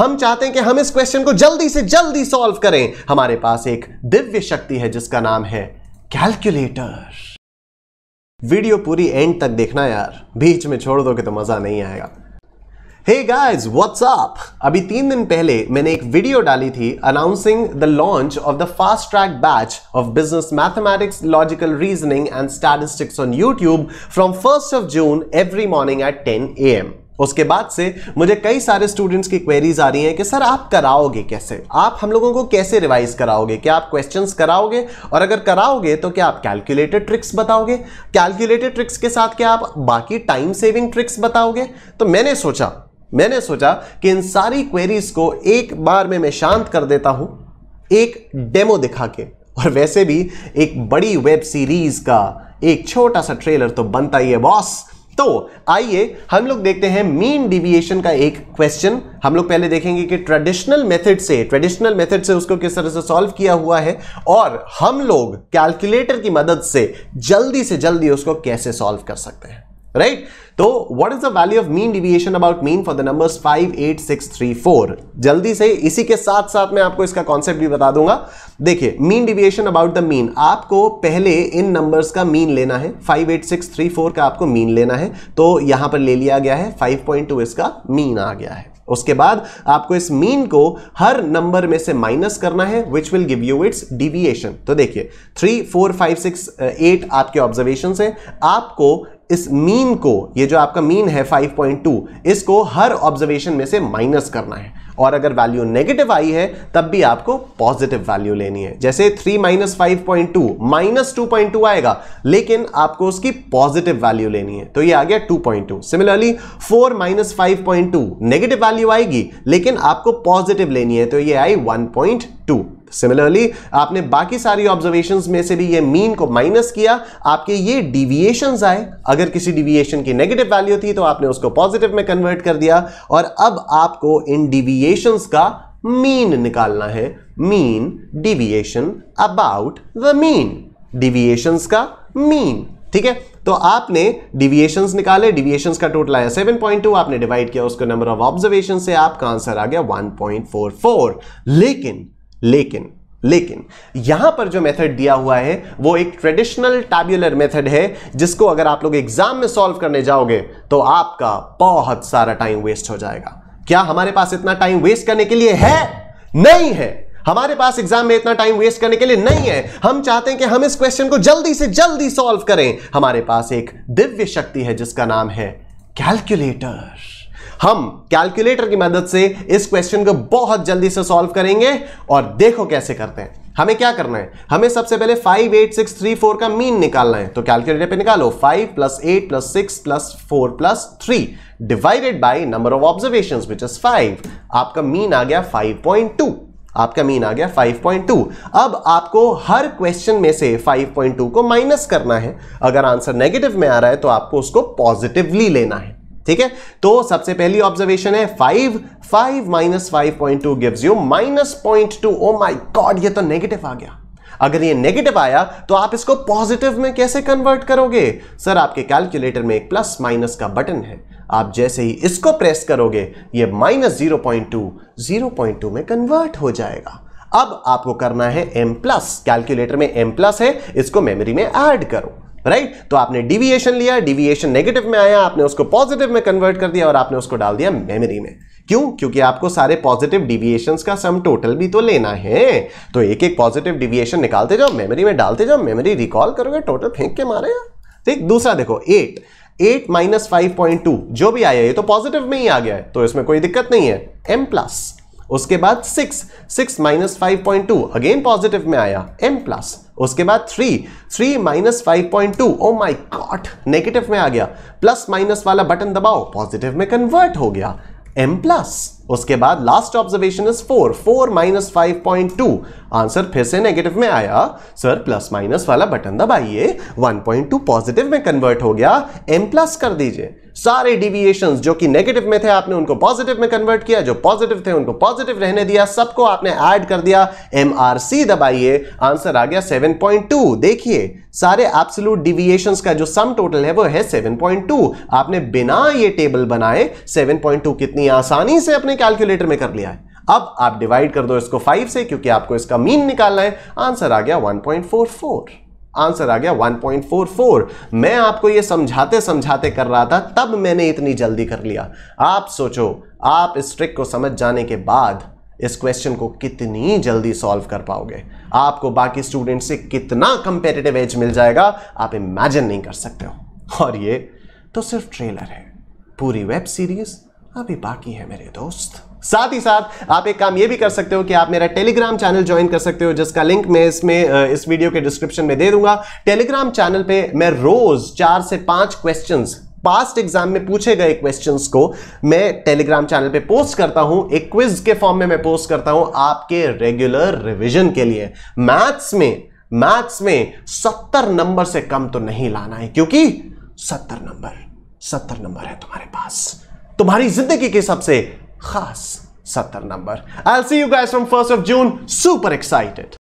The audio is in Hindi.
हम चाहते हैं कि हम इस क्वेश्चन को जल्दी से जल्दी सॉल्व करें हमारे पास एक दिव्य शक्ति है जिसका नाम है कैलकुलेटर वीडियो पूरी एंड तक देखना यार बीच में छोड़ दोगे तो मजा नहीं आएगा हे गाइस व्हाट्स अप अभी तीन दिन पहले मैंने एक वीडियो डाली थी announcing the launch of the fast track batch of business mathematics logical reasoning and statistics on YouTube from first of June every morning eight A M उसके बाद से मुझे कई सारे स्टूडेंट्स की क्वेरीज आ रही हैं कि सर आप कराओगे कैसे आप हम लोगों को कैसे रिवाइज कराओगे क्या आप क्वेश्चन कराओगे और अगर कराओगे तो क्या आप कैलकुलेटेड ट्रिक्स बताओगे कैलकुलेटेड ट्रिक्स के साथ क्या आप बाकी टाइम सेविंग ट्रिक्स बताओगे तो मैंने सोचा मैंने सोचा कि इन सारी क्वेरीज को एक बार में मैं शांत कर देता हूं एक डेमो दिखा के और वैसे भी एक बड़ी वेब सीरीज का एक छोटा सा ट्रेलर तो बनता ही है बॉस तो आइए हम लोग देखते हैं मीन डिविएशन का एक क्वेश्चन हम लोग पहले देखेंगे कि ट्रेडिशनल मेथड से ट्रेडिशनल मेथड से उसको किस तरह से सॉल्व किया हुआ है और हम लोग कैलकुलेटर की मदद से जल्दी से जल्दी उसको कैसे सॉल्व कर सकते हैं राइट तो what is the value of mean deviation about mean for the numbers 5 8 6 3 4 जल्दी से इसी के साथ साथ मैं आपको इसका कॉन्सेप्ट भी बता दूंगा देखिए mean deviation about the mean आपको पहले इन नंबर्स का मीन लेना है 5 8 6 3 4 का आपको मीन लेना है तो यहां पर ले लिया गया है 5.2 इसका मीन आ गया है उसके बाद आपको इस मीन को हर नंबर में से माइनस करना है which will give you its deviation तो देखिए three four five six eight आपके ऑब्जर्वेशन है आपको इस मीन को ये जो आपका मीन है 5.2 इसको हर ऑब्जर्वेशन में से माइनस करना है और अगर वैल्यू नेगेटिव आई है तब भी आपको पॉजिटिव वैल्यू लेनी है जैसे 3 minus five point two minus two point two आएगा लेकिन आपको उसकी पॉजिटिव वैल्यू लेनी है तो ये आ गया 2.2 similarly four minus five point two negative value आएगी लेकिन आपको पॉजिटिव लेनी है तो ये आई 1.2 सिमिलरली आपने बाकी सारी ऑब्जर्वेशन में से भी ये मीन को माइनस किया आपके ये डिविएशन आए अगर किसी डिविएशन की नेगेटिव वैल्यू थी तो आपने उसको पॉजिटिव में कन्वर्ट कर दिया और अब आपको इन डिविएशन का मीन निकालना है mean deviation about the mean deviation का मीन ठीक है तो आपने डिविएशन निकाले डिविएशन का टोटल आया 7.2 आपने डिवाइड किया उसको नंबर ऑफ ऑब्जर्वेशन से आपका आंसर आ गया 1.44 लेकिन लेकिन लेकिन यहां पर जो मेथड दिया हुआ है वो एक ट्रेडिशनल टैब्यूलर मेथड है जिसको अगर आप लोग एग्जाम में सॉल्व करने जाओगे तो आपका बहुत सारा टाइम वेस्ट हो जाएगा क्या हमारे पास इतना टाइम वेस्ट करने के लिए है नहीं है हमारे पास एग्जाम में इतना टाइम वेस्ट करने के लिए नहीं है हम चाहते हैं कि हम इस क्वेश्चन को जल्दी से जल्दी सॉल्व करें हमारे पास एक दिव्य शक्ति है जिसका नाम है कैलकुलेटर हम कैलकुलेटर की मदद से इस क्वेश्चन को बहुत जल्दी से सॉल्व करेंगे और देखो कैसे करते हैं हमें क्या करना है हमें सबसे पहले five eight six three four का मीन निकालना है तो कैलकुलेटर पे निकालो five plus eight plus six plus four plus three divided by number of observation which is five आपका मीन आ गया फाइव पॉइंट टू आपका मीन आ गया 5.2 अब आपको हर क्वेश्चन में से 5.2 को माइनस करना है अगर आंसर नेगेटिव में आ रहा है तो आपको उसको पॉजिटिवली लेना है ठीक है तो सबसे पहली ऑब्जर्वेशन है five five minus five point two give you minus point two oh my god ये तो नेगेटिव आ गया अगर ये नेगेटिव आया तो आप इसको पॉजिटिव में कैसे कन्वर्ट करोगे सर आपके कैलकुलेटर में एक प्लस माइनस का बटन है आप जैसे ही इसको प्रेस करोगे ये minus zero point two zero point two में कन्वर्ट हो जाएगा अब आपको करना है एम प्लस कैलकुलेटर में एम प्लस है इसको मेमोरी में ऐड करो राइट तो आपने डिविएशन लिया डिविएशन नेगेटिव में आया आपने उसको पॉजिटिव में कन्वर्ट कर दिया और आपने उसको डाल दिया मेमोरी में क्यों क्योंकि आपको सारे पॉजिटिव डिविएशन का सम टोटल भी तो लेना है तो एक एक पॉजिटिव डिविएशन निकालते जाओ मेमोरी में डालते जाओ मेमोरी रिकॉल करोगे टोटल फेंक के मारे ठीक दूसरा देखो eight eight minus five point two जो भी आया ये तो पॉजिटिव में ही आ गया है तो इसमें कोई दिक्कत नहीं है एम प्लस उसके बाद six six minus five point two again positive में आया एम प्लस उसके बाद three three minus five point two oh my god negative में आ गया प्लस माइनस वाला बटन दबाओ पॉजिटिव में कन्वर्ट हो गया एम प्लस उसके बाद last observation is four four minus five point two answer फिर से नेगेटिव में आया सर प्लस माइनस वाला बटन दबाइए 1.2 पॉजिटिव में कन्वर्ट हो गया एम प्लस कर दीजिए सारे डिविएशन जो कि नेगेटिव में थे आपने उनको पॉजिटिव में कन्वर्ट किया जो पॉजिटिव थे उनको पॉजिटिव रहने दिया सबको आपने ऐड कर दिया एम आर सी दबाइए आंसर आ गया 7.2 देखिए सारे एब्सोलूट डिविएशन का जो सम टोटल है वो है 7.2 आपने बिना ये टेबल बनाए 7.2 कितनी आसानी से अपने कैलकुलेटर में कर लिया है अब आप डिवाइड कर दो इसको फाइव से क्योंकि आपको इसका मीन निकालना है आंसर आ गया 1.44 आंसर आ गया 1.44 मैं आपको ये समझाते समझाते कर रहा था तब मैंने इतनी जल्दी कर लिया आप सोचो आप इस ट्रिक को समझ जाने के बाद इस क्वेश्चन को कितनी जल्दी सॉल्व कर पाओगे आपको बाकी स्टूडेंट से कितना कंपेटेटिव एज मिल जाएगा आप इमेजिन नहीं कर सकते हो और ये तो सिर्फ ट्रेलर है पूरी वेब सीरीज़ अभी बाकी है मेरे दोस्त साथ ही साथ आप एक काम ये भी कर सकते हो कि आप मेरा टेलीग्राम चैनल ज्वाइन कर सकते हो जिसका लिंक मैं इसमें इस वीडियो के डिस्क्रिप्शन में दे दूंगा टेलीग्राम चैनल पे मैं रोज चार से पांच क्वेश्चंस पास्ट एग्जाम में पूछे गए क्वेश्चंस को मैं टेलीग्राम चैनल पे पोस्ट करता हूं एक क्विज के फॉर्म में मैं पोस्ट करता हूं आपके रेगुलर रिविजन के लिए मैथ्स में मैथ्स में सत्तर नंबर से कम तो नहीं लाना है क्योंकि सत्तर नंबर सत्तर नंबर है तुम्हारे पास तुम्हारी जिंदगी के सबसे खास सत्तर number I see you guys from first of June super excited